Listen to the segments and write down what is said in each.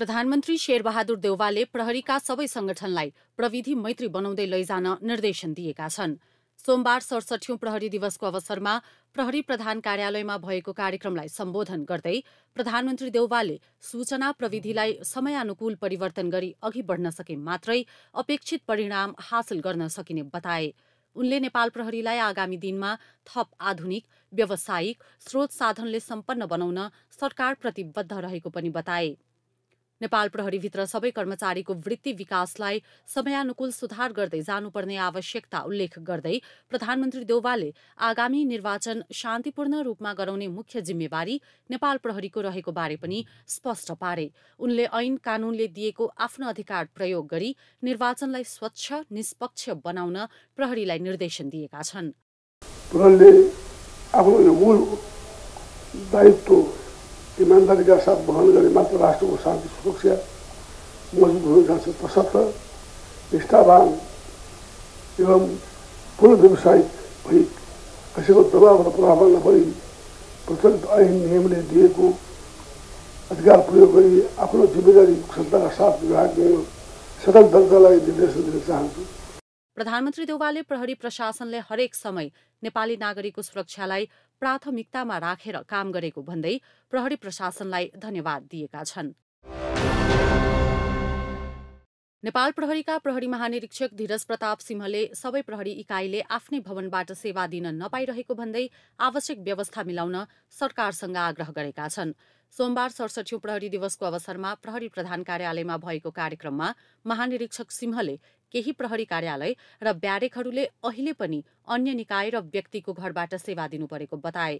प्रधानमन्त्री शेरबहादुर देउवाले प्रहरीका सबै संगठनलाई प्रविधि मैत्री बनाउँदै लैजान निर्देशन दिएका छन् सोमबार सडसठौं प्रहरी दिवसको अवसरमा प्रहरी प्रधान कार्यालयमा भएको कार्यक्रमलाई सम्बोधन गर्दै प्रधानमन्त्री देउवाले सूचना प्रविधिलाई समयानुकूल परिवर्तन गरी अघि बढ्न सके मात्रै अपेक्षित परिणाम हासिल गर्न सकिने बताए उनले नेपाल प्रहरीलाई आगामी दिनमा थप आधुनिक व्यावसायिक स्रोत साधनले सम्पन्न बनाउन सरकार प्रतिबद्ध रहेको पनि बताए नेपाल प्रहरीभित्र सबै कर्मचारीको वृत्ति विकासलाई समयानुकूल सुधार गर्दै जानुपर्ने आवश्यकता उल्लेख गर्दै प्रधानमन्त्री देवालले आगामी निर्वाचन शान्तिपूर्ण रूपमा गराउने मुख्य जिम्मेवारी नेपाल प्रहरीको रहेको बारे पनि स्पष्ट पारे उनले ऐन कानूनले दिएको आफ्नो अधिकार प्रयोग गरी निर्वाचनलाई स्वच्छ निष्पक्ष बनाउन प्रहरीलाई निर्देशन दिएका छन् इमान्दारीका साथ वहन गरे मात्र राष्ट्रको शान्ति सुरक्षा मजबुत हुन जान्छ तसर्थ निष्ठावान एवं पूर्ण व्यवसायिक भई कसैको दबाव र प्रभाव नपरि प्रचलित ऐन नियमले दिएको अधिकार प्रयोग गरी आफ्नो जिम्मेवारी क्षमताका साथ विभाग सदन निर्देशन दिन चाहन्छु प्रधानमन्त्री देउवाले प्रहरी प्रशासनले हरेक समय नेपाली नागरिकको सुरक्षालाई प्राथमिकतामा राखेर काम गरेको भन्दै प्रहरी प्रशासनलाई धन्यवाद दिएका छन् नेपाल प्रहरीका प्रहरी महानिरीक्षक धीरज प्रताप सिंहले सबै प्रहरी इकाइले आफ्नै भवनबाट सेवा दिन नपाइरहेको भन्दै आवश्यक व्यवस्था मिलाउन सरकारसँग आग्रह गरेका छन् सोमबार सडसठी प्रहरी दिवसको अवसरमा प्रहरी प्रधान कार्यालयमा भएको कार्यक्रममा महानिरीक्षक सिंहले केही प्रहरी कार्यालय र ब्यारेकहरूले अहिले पनि अन्य निकाय र व्यक्तिको घरबाट सेवा दिनु परेको बताए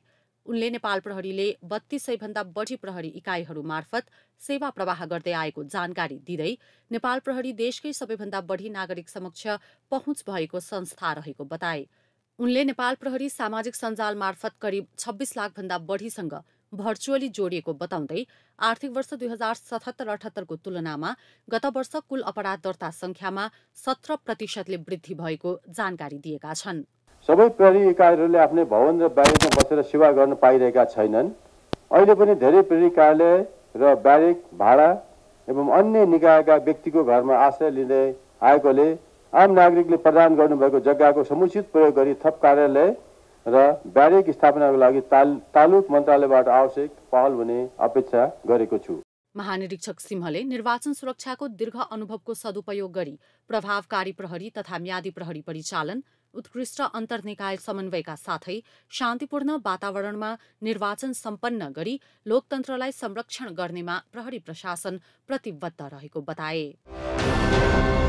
उनले नेपाल प्रहरीले बत्तीस भन्दा बढी प्रहरी इकाइहरू मार्फत सेवा प्रवाह गर्दै आएको जानकारी दिँदै नेपाल प्रहरी देशकै सबैभन्दा बढी नागरिक समक्ष पहुँच भएको संस्था रहेको बताए उनले नेपाल प्रहरी सामाजिक सञ्जाल मार्फत करिब छब्बिस लाखभन्दा बढीसँग भर्चुअली जोडिएको बताउँदै आर्थिक वर्ष दुई हजार सतहत्तर अठहत्तरको तुलनामा गत वर्ष कुल अपराध दर्ता संख्यामा सत्र प्रतिशतले वृद्धि भएको जानकारी दिएका छन् सबै प्रहरी इकाइहरूले आफ्नै भवन र ब्यारेकमा बसेर सेवा गर्न पाइरहेका छैनन् अहिले पनि धेरै प्रहरी कार्यालय र ब्यारेक भाडा एवं अन्य निकायका व्यक्तिको घरमा आश्रय लिँदै आएकोले आम नागरिकले प्रदान गर्नुभएको जग्गाको समुचित प्रयोग गरी थप कार्यालय र ब्यारेक स्थापनाको लागि तालुक मन्त्रालयबाट आवश्यक पहल हुने अपेक्षा गरेको छु महानिरीक्षक सिंहले निर्वाचन सुरक्षाको दीर्घ अनुभवको सदुपयोग गरी प्रभावकारी प्रहरी तथा म्यादी प्रहरी परिचालन उत्कृष्ट अन्तर निकाय समन्वयका साथै शान्तिपूर्ण वातावरणमा निर्वाचन सम्पन्न गरी लोकतन्त्रलाई संरक्षण गर्नेमा प्रहरी प्रशासन प्रतिबद्ध रहेको बताए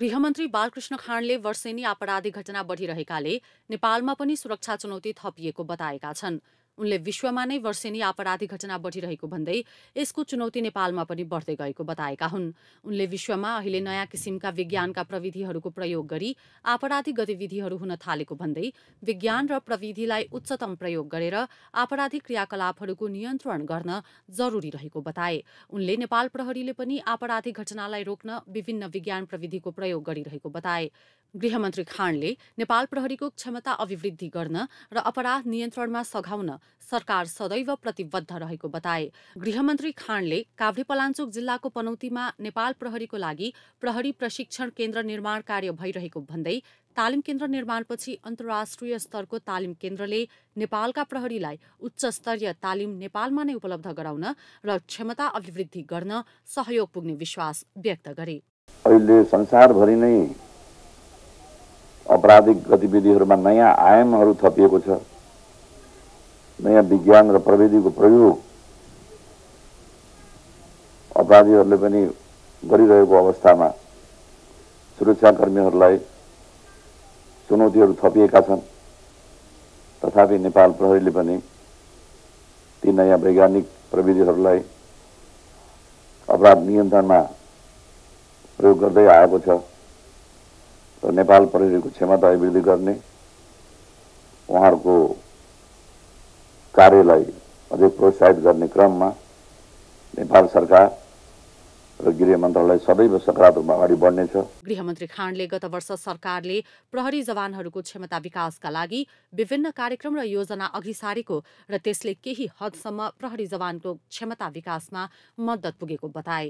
गृहमन्त्री बालकृष्ण खाँडले वर्षेनी आपराधिक घटना बढिरहेकाले नेपालमा पनि सुरक्षा चुनौती थपिएको बताएका छन् उनले विश्वमा नै वर्षेनी आपराधिक घटना बढिरहेको भन्दै यसको चुनौती नेपालमा पनि बढ्दै गएको बताएका हुन् उनले विश्वमा अहिले नयाँ किसिमका विज्ञानका प्रविधिहरूको प्रयोग गरी आपराधिक गतिविधिहरू हुन थालेको भन्दै विज्ञान र प्रविधिलाई उच्चतम प्रयोग गरेर आपराधिक क्रियाकलापहरूको नियन्त्रण गर्न जरुरी रहेको बताए उनले नेपाल प्रहरीले पनि आपराधिक घटनालाई रोक्न विभिन्न विज्ञान प्रविधिको प्रयोग गरिरहेको बताए गृहमन्त्री खाँडले नेपाल प्रहरीको क्षमता अभिवृद्धि गर्न र अपराध नियन्त्रणमा सघाउन सरकार सदैव प्रतिबद्ध रहेको बताए गृहमन्त्री खाँडले काभ्रेपलाञ्चोक जिल्लाको पनौतीमा नेपाल प्रहरीको लागि प्रहरी प्रशिक्षण केन्द्र निर्माण कार्य भइरहेको भन्दै तालिम केन्द्र निर्माणपछि अन्तर्राष्ट्रिय स्तरको तालिम केन्द्रले नेपालका प्रहरीलाई उच्च स्तरीय तालिम नेपालमा नै उपलब्ध गराउन र क्षमता अभिवृद्धि गर्न सहयोग पुग्ने विश्वास व्यक्त गरे अहिले संसारभरि नै अपराधिक गतिविधिहरूमा नयाँ आयामहरू थपिएको छ नयाँ विज्ञान र प्रविधिको प्रयोग अपराधीहरूले पनि गरिरहेको अवस्थामा सुरक्षाकर्मीहरूलाई चुनौतीहरू थपिएका छन् तथापि नेपाल प्रहरीले पनि ती नयाँ वैज्ञानिक प्रविधिहरूलाई अपराध नियन्त्रणमा प्रयोग गर्दै आएको छ र नेपाल प्रहरीको क्षमता अभिवृद्धि गर्ने उहाँहरूको कार्यलाई अझै प्रोत्साहित गर्ने क्रममा नेपाल सरकार र गृह मन्त्रालय सदैव सकारात्मकमा अगाडि बढ्नेछ गृहमन्त्री खाँडले गत वर्ष सरकारले प्रहरी जवानहरूको क्षमता विकासका लागि विभिन्न कार्यक्रम र योजना अघि सारेको र त्यसले केही हदसम्म प्रहरी जवानको क्षमता विकासमा मद्दत पुगेको बताए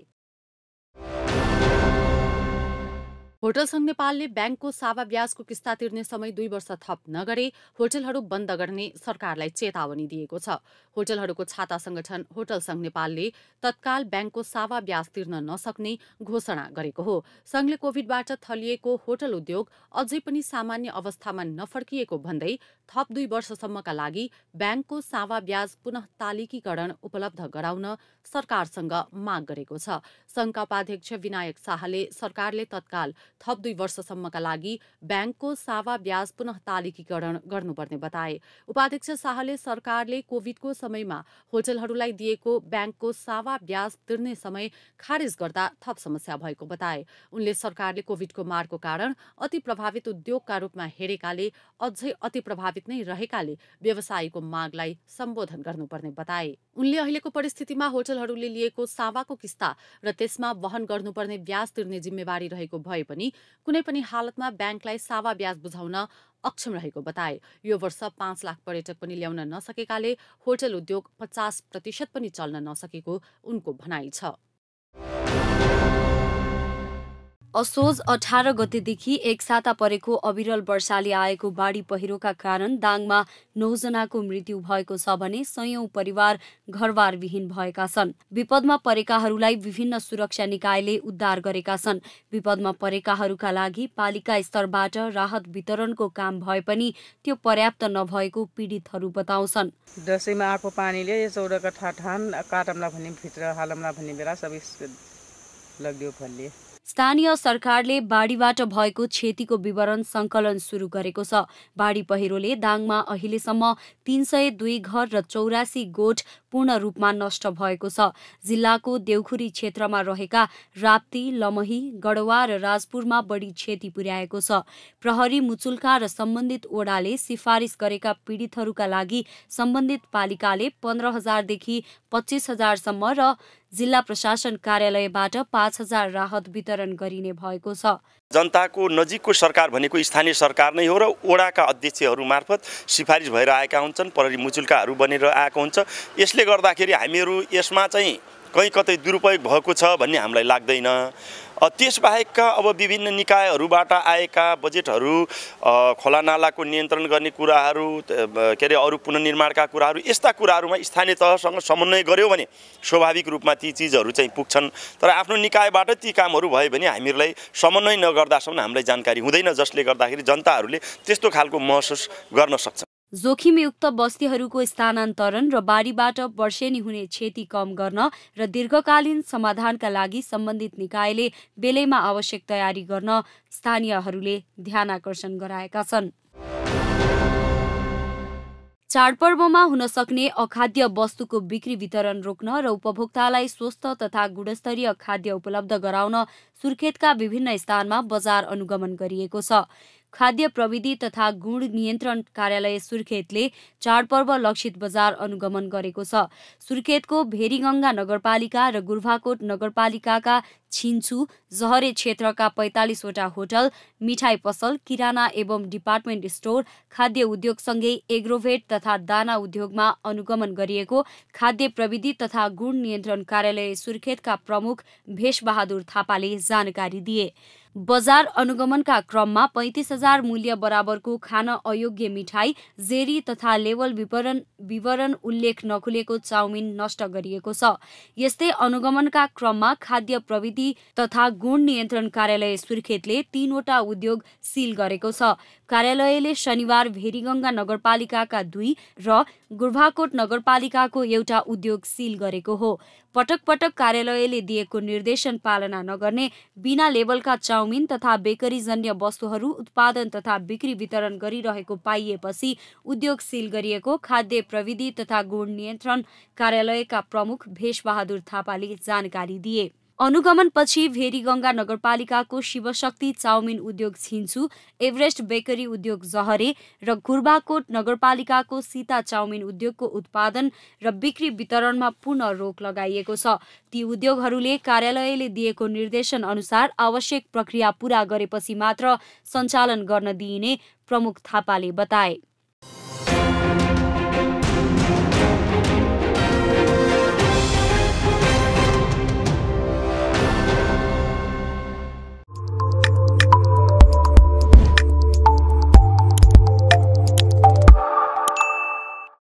होटल संघ नेपालले ब्याङ्कको सावा ब्याजको किस्ता तिर्ने समय दुई वर्ष थप नगरे होटलहरू बन्द गर्ने सरकारलाई चेतावनी दिएको छ होटलहरूको छाता संगठन होटल संघ नेपालले तत्काल ब्याङ्कको सावा ब्याज तिर्न नसक्ने घोषणा गरेको हो संघले कोविडबाट थलिएको होटल उद्योग अझै पनि सामान्य अवस्थामा नफर्किएको भन्दै थप दुई वर्षसम्मका लागि ब्याङ्कको सावा ब्याज पुनः तालिकीकरण उपलब्ध गराउन सरकारसँग माग गरेको छ संघका उपाध्यक्ष विनायक शाहले सरकारले तत्काल थप दुई वर्षसम्मका लागि ब्याङ्कको सावा ब्याज पुनः तालिकीकरण गर्नुपर्ने बताए उपाध्यक्ष शाहले सरकारले कोभिडको समयमा होटलहरूलाई दिएको ब्याङ्कको सावा ब्याज तिर्ने समय खारेज गर्दा थप समस्या भएको बताए उनले सरकारले कोभिडको मारको कारण अति प्रभावित उद्योगका रूपमा हेरेकाले अझै अति प्रभावित नै रहेकाले व्यवसायीको मागलाई सम्बोधन गर्नुपर्ने बताए उनले अहिलेको परिस्थितिमा होटलहरूले लिएको सावाको किस्ता र त्यसमा वहन गर्नुपर्ने ब्याज तिर्ने जिम्मेवारी रहेको भए पनि कुनै पनि हालतमा ब्याङ्कलाई सावा ब्याज बुझाउन अक्षम रहेको बताए यो वर्ष पाँच लाख पर्यटक पनि ल्याउन नसकेकाले होटल उद्योग पचास प्रतिशत पनि चल्न नसकेको उनको भनाइ छ असोज अठार गतेदेखि एक साता परेको अविरल वर्षाले आएको बाढी पहिरोका कारण दाङमा नौजनाको मृत्यु भएको छ भने सयौं परिवार घरबारविहीन भएका छन् विपदमा परेकाहरूलाई विभिन्न सुरक्षा निकायले उद्धार गरेका छन् विपदमा परेकाहरूका लागि पालिका स्तरबाट राहत वितरणको काम भए पनि त्यो पर्याप्त नभएको पीडितहरू बताउँछन् दसैँमा आएको पानीले काटमला भन्ने भित्र हालमला भन्ने बेला सबै लगिदियो स्थानीय सरकारले बाढीबाट भएको क्षतिको विवरण सङ्कलन सुरु गरेको छ बाढी पहिरोले दाङमा अहिलेसम्म तिन सय दुई घर र चौरासी गोठ पूर्ण रूपमा नष्ट भएको छ जिल्लाको देउखुरी क्षेत्रमा रहेका राप्ती लमही गढवा र राजपुरमा बढी क्षति पुर्याएको छ प्रहरी मुचुल्का र सम्बन्धित ओडाले सिफारिस गरेका पीडितहरूका लागि सम्बन्धित पालिकाले पन्ध्र हजारदेखि पच्चिस हजारसम्म र जिल्ला प्रशासन कार्यालयबाट पाँच हजार राहत वितरण गरिने भएको छ जनताको नजिकको सरकार भनेको स्थानीय सरकार नै हो र ओडाका अध्यक्षहरू मार्फत सिफारिस भएर आएका हुन्छन् प्रहरी मुचुल्काहरू बनेर आएको हुन्छ यसले गर्दाखेरि हामीहरू यसमा चाहिँ कहीँ कतै दुरुपयोग भएको छ भन्ने हामीलाई लाग्दैन त्यसबाहेकका अब विभिन्न निकायहरूबाट आएका बजेटहरू खोलानालाको नियन्त्रण गर्ने कुराहरू के अरे अरू पुननिर्माणका कुराहरू यस्ता कुराहरूमा स्थानीय तहसँग समन्वय गऱ्यो भने स्वाभाविक रूपमा ती चिजहरू चाहिँ पुग्छन् तर आफ्नो निकायबाट ती कामहरू भयो भने हामीहरूलाई समन्वय नगर्दासम्म हामीलाई जानकारी हुँदैन जसले गर्दाखेरि जनताहरूले त्यस्तो खालको महसुस गर्न सक्छ जोखिमयुक्त बस्तीहरूको स्थानान्तरण र बाढीबाट वर्षेनी हुने क्षति कम गर्न र दीर्घकालीन समाधानका लागि सम्बन्धित निकायले बेलैमा आवश्यक तयारी गर्न स्थानीयहरूले ध्यान आकर्षण गराएका छन् चाडपर्वमा हुन सक्ने अखाद्य वस्तुको बिक्री वितरण रोक्न र उपभोक्तालाई स्वस्थ तथा गुणस्तरीय खाद्य उपलब्ध गराउन सुर्खेतका विभिन्न स्थानमा बजार अनुगमन गरिएको छ खाद्य प्रविधि तथा गुण नियन्त्रण कार्यालय सुर्खेतले चाडपर्व लक्षित बजार अनुगमन गरेको छ सुर्खेतको भेरीगङ्गा नगरपालिका र गुर्भाकोट नगरपालिकाका छिन्छु जहरे क्षेत्रका पैँतालिसवटा होटल मिठाई पसल किराना एवं डिपार्टमेन्ट स्टोर खाद्य उद्योगसँगै एग्रोभेट तथा दाना उद्योगमा अनुगमन गरिएको खाद्य प्रविधि तथा गुण नियन्त्रण कार्यालय सुर्खेतका प्रमुख भेषबहादुर थापाले जानकारी दिए बजार अनुगमनका क्रममा पैँतिस हजार मूल्य बराबरको खान अयोग्य मिठाई जेरी तथा लेबल विवरण विवरण उल्लेख नखुलेको चाउमिन नष्ट गरिएको छ यस्तै अनुगमनका क्रममा खाद्य प्रविधि तथा गुण नियन्त्रण कार्यालय सुर्खेतले तीनवटा उद्योग सिल गरेको छ कार्यालयले शनिबार भेरीगङ्गा नगरपालिकाका दुई र गुर्भाकोट नगरपालिकाको एउटा उद्योग सिल गरेको हो पटक पटक कार्यालयले दिएको निर्देशन पालना नगर्ने बिना लेबलका चाउमिन तथा बेकरीजन्य वस्तुहरू उत्पादन तथा बिक्री वितरण गरिरहेको पाइएपछि उद्योग सिल गरिएको खाद्य प्रविधि तथा गुण नियन्त्रण कार्यालयका प्रमुख भेषबहादुर थापाले जानकारी दिए अनुगमनपछि भेरीगङ्गा नगरपालिकाको शिवशक्ति चाउमिन उद्योग छिन्छु एभरेस्ट बेकरी उद्योग जहरे र घुर्बाकोट नगरपालिकाको सीता चाउमिन उद्योगको उत्पादन र बिक्री वितरणमा पुनः रोक लगाइएको छ ती उद्योगहरूले कार्यालयले दिएको निर्देशन अनुसार आवश्यक प्रक्रिया पूरा गरेपछि मात्र सञ्चालन गर्न दिइने प्रमुख थापाले बताए